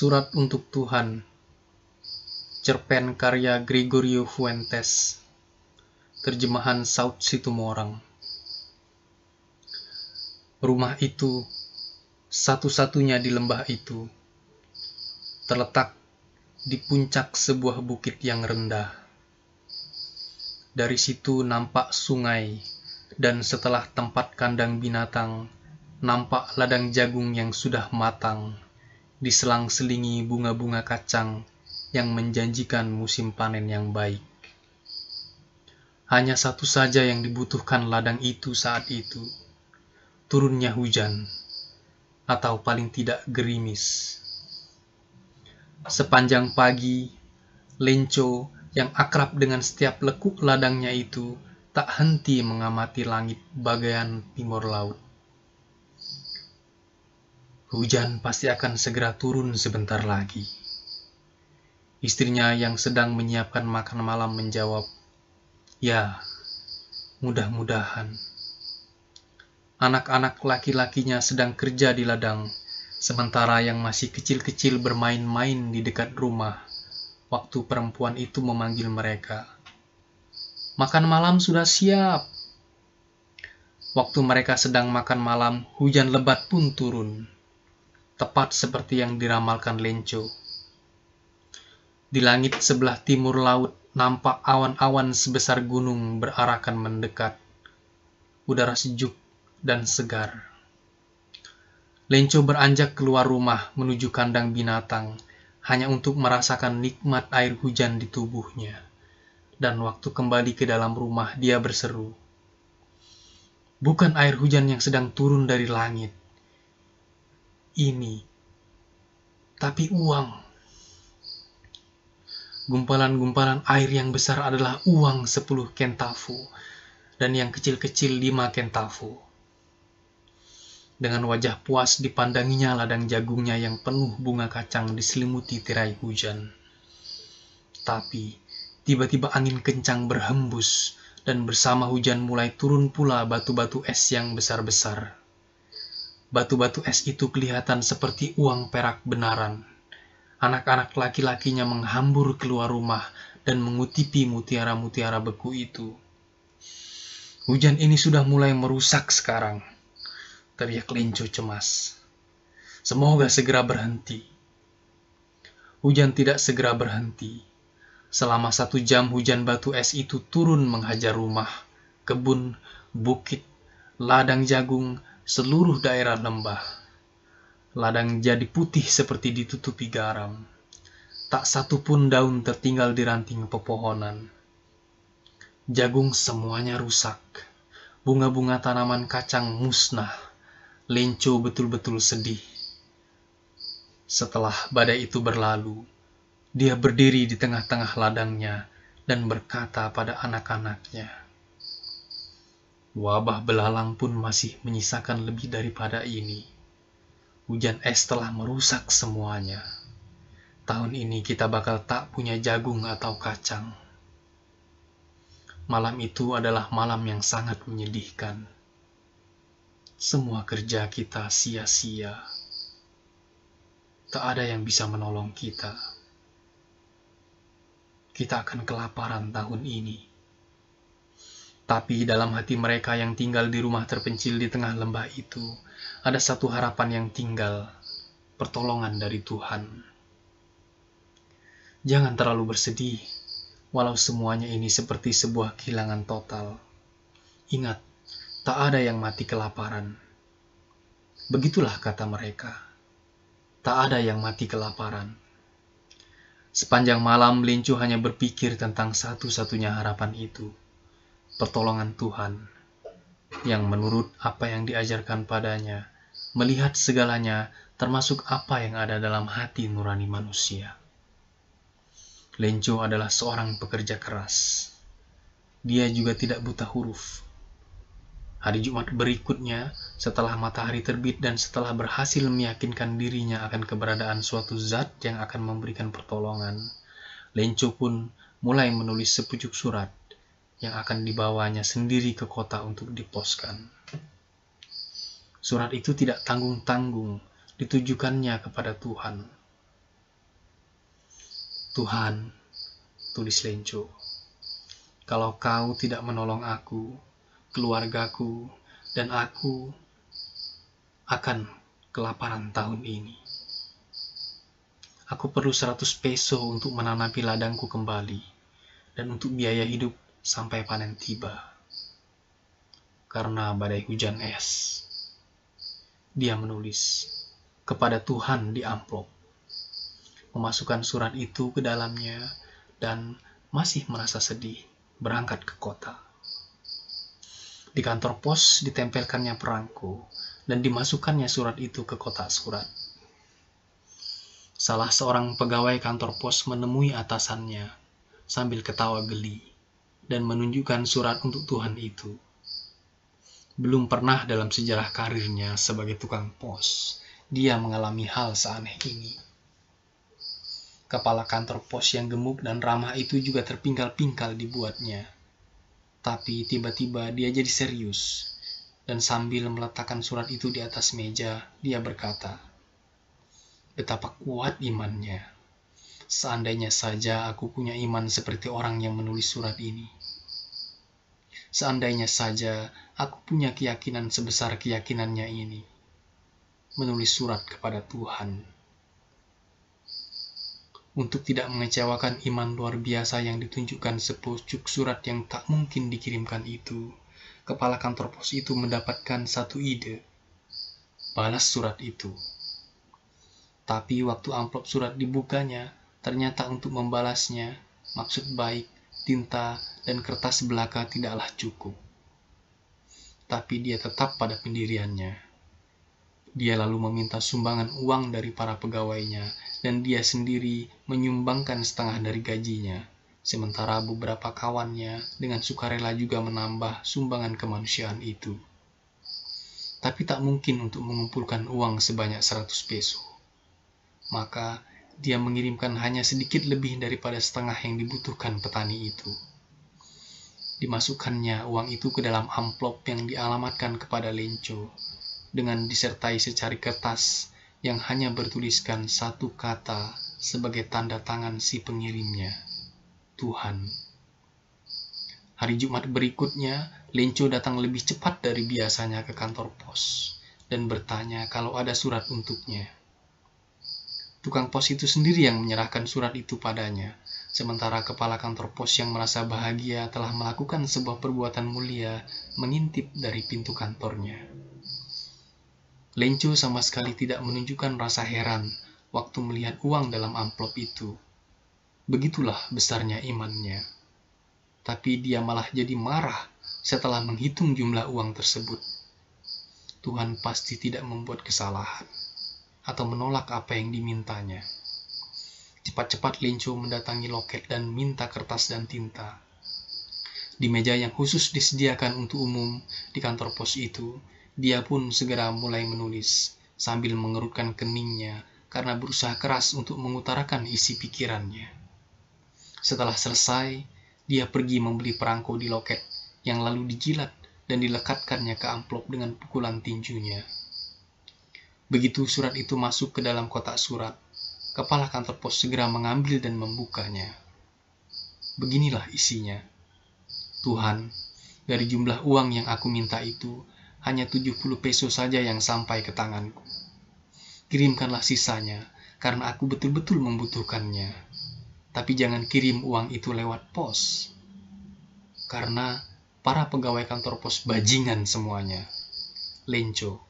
Surat untuk Tuhan Cerpen karya Gregorio Fuentes Terjemahan South Situmorang Rumah itu, satu-satunya di lembah itu, terletak di puncak sebuah bukit yang rendah. Dari situ nampak sungai, dan setelah tempat kandang binatang, nampak ladang jagung yang sudah matang diselang-selingi bunga-bunga kacang yang menjanjikan musim panen yang baik. Hanya satu saja yang dibutuhkan ladang itu saat itu, turunnya hujan, atau paling tidak gerimis. Sepanjang pagi, Lenco yang akrab dengan setiap lekuk ladangnya itu tak henti mengamati langit bagian timur laut. Hujan pasti akan segera turun sebentar lagi. Istrinya yang sedang menyiapkan makan malam menjawab, "Ya, mudah-mudahan." Anak-anak laki-lakinya sedang kerja di ladang, sementara yang masih kecil-kecil bermain-main di dekat rumah. Waktu perempuan itu memanggil mereka, "Makan malam sudah siap." Waktu mereka sedang makan malam, hujan lebat pun turun tepat seperti yang diramalkan Lenco. Di langit sebelah timur laut nampak awan-awan sebesar gunung berarakan mendekat. Udara sejuk dan segar. Lenco beranjak keluar rumah menuju kandang binatang hanya untuk merasakan nikmat air hujan di tubuhnya. Dan waktu kembali ke dalam rumah dia berseru. Bukan air hujan yang sedang turun dari langit, ini, tapi uang. Gumpalan-gumpalan air yang besar adalah uang 10 kentafu dan yang kecil-kecil 5 kentafu. Dengan wajah puas dipandanginya ladang jagungnya yang penuh bunga kacang diselimuti tirai hujan. Tapi, tiba-tiba angin kencang berhembus dan bersama hujan mulai turun pula batu-batu es yang besar-besar Batu-batu es itu kelihatan seperti uang perak benaran. Anak-anak laki-lakinya menghambur keluar rumah dan mengutipi mutiara-mutiara beku itu. Hujan ini sudah mulai merusak sekarang, teriak Linco cemas. Semoga segera berhenti. Hujan tidak segera berhenti. Selama satu jam hujan batu es itu turun menghajar rumah, kebun, bukit, ladang jagung, seluruh daerah lembah. Ladang jadi putih seperti ditutupi garam. Tak satu pun daun tertinggal di ranting pepohonan. Jagung semuanya rusak. Bunga-bunga tanaman kacang musnah. Lenco betul-betul sedih. Setelah badai itu berlalu, dia berdiri di tengah-tengah ladangnya dan berkata pada anak-anaknya, Wabah belalang pun masih menyisakan lebih daripada ini. Hujan es telah merusak semuanya. Tahun ini kita bakal tak punya jagung atau kacang. Malam itu adalah malam yang sangat menyedihkan. Semua kerja kita sia-sia. Tak ada yang bisa menolong kita. Kita akan kelaparan tahun ini. Tapi dalam hati mereka yang tinggal di rumah terpencil di tengah lembah itu, ada satu harapan yang tinggal, pertolongan dari Tuhan. Jangan terlalu bersedih, walau semuanya ini seperti sebuah kehilangan total. Ingat, tak ada yang mati kelaparan. Begitulah kata mereka. Tak ada yang mati kelaparan. Sepanjang malam, Lincu hanya berpikir tentang satu-satunya harapan itu – pertolongan Tuhan yang menurut apa yang diajarkan padanya, melihat segalanya termasuk apa yang ada dalam hati nurani manusia. Lenjo adalah seorang pekerja keras. Dia juga tidak buta huruf. Hari Jumat berikutnya, setelah matahari terbit dan setelah berhasil meyakinkan dirinya akan keberadaan suatu zat yang akan memberikan pertolongan, Lenco pun mulai menulis sepucuk surat yang akan dibawanya sendiri ke kota untuk diposkan. Surat itu tidak tanggung-tanggung ditujukannya kepada Tuhan. Tuhan, tulis Lenco, kalau kau tidak menolong aku, keluargaku, dan aku akan kelaparan tahun ini. Aku perlu 100 peso untuk menanapi ladangku kembali dan untuk biaya hidup sampai panen tiba. Karena badai hujan es. Dia menulis kepada Tuhan di amplop. Memasukkan surat itu ke dalamnya dan masih merasa sedih berangkat ke kota. Di kantor pos ditempelkannya perangko dan dimasukkannya surat itu ke kotak surat. Salah seorang pegawai kantor pos menemui atasannya sambil ketawa geli dan menunjukkan surat untuk Tuhan itu. Belum pernah dalam sejarah karirnya sebagai tukang pos, dia mengalami hal seaneh ini. Kepala kantor pos yang gemuk dan ramah itu juga terpingkal-pingkal dibuatnya. Tapi tiba-tiba dia jadi serius, dan sambil meletakkan surat itu di atas meja, dia berkata, Betapa kuat imannya. Seandainya saja aku punya iman seperti orang yang menulis surat ini Seandainya saja aku punya keyakinan sebesar keyakinannya ini. Menulis surat kepada Tuhan. Untuk tidak mengecewakan iman luar biasa yang ditunjukkan sepucuk surat yang tak mungkin dikirimkan itu, kepala kantor pos itu mendapatkan satu ide. Balas surat itu. Tapi waktu amplop surat dibukanya, ternyata untuk membalasnya, maksud baik, tinta, dan kertas belaka tidaklah cukup. Tapi dia tetap pada pendiriannya. Dia lalu meminta sumbangan uang dari para pegawainya, dan dia sendiri menyumbangkan setengah dari gajinya. Sementara beberapa kawannya dengan sukarela juga menambah sumbangan kemanusiaan itu. Tapi tak mungkin untuk mengumpulkan uang sebanyak 100 peso. Maka dia mengirimkan hanya sedikit lebih daripada setengah yang dibutuhkan petani itu. Dimasukkannya uang itu ke dalam amplop yang dialamatkan kepada Lenco, dengan disertai secari kertas yang hanya bertuliskan satu kata sebagai tanda tangan si pengirimnya, Tuhan. Hari Jumat berikutnya, Lenco datang lebih cepat dari biasanya ke kantor pos dan bertanya kalau ada surat untuknya. Tukang pos itu sendiri yang menyerahkan surat itu padanya, Sementara kepala kantor pos yang merasa bahagia telah melakukan sebuah perbuatan mulia mengintip dari pintu kantornya. Lencu sama sekali tidak menunjukkan rasa heran waktu melihat uang dalam amplop itu. Begitulah besarnya imannya. Tapi dia malah jadi marah setelah menghitung jumlah uang tersebut. Tuhan pasti tidak membuat kesalahan atau menolak apa yang dimintanya. Cepat-cepat Lincu mendatangi loket dan minta kertas dan tinta. Di meja yang khusus disediakan untuk umum di kantor pos itu, dia pun segera mulai menulis sambil mengerutkan keningnya karena berusaha keras untuk mengutarakan isi pikirannya. Setelah selesai, dia pergi membeli perangko di loket yang lalu dijilat dan dilekatkannya ke amplop dengan pukulan tinjunya. Begitu surat itu masuk ke dalam kotak surat, Kepala kantor pos segera mengambil dan membukanya. Beginilah isinya. Tuhan, dari jumlah uang yang aku minta itu, hanya 70 peso saja yang sampai ke tanganku. Kirimkanlah sisanya, karena aku betul-betul membutuhkannya. Tapi jangan kirim uang itu lewat pos. Karena para pegawai kantor pos bajingan semuanya. Lencoh.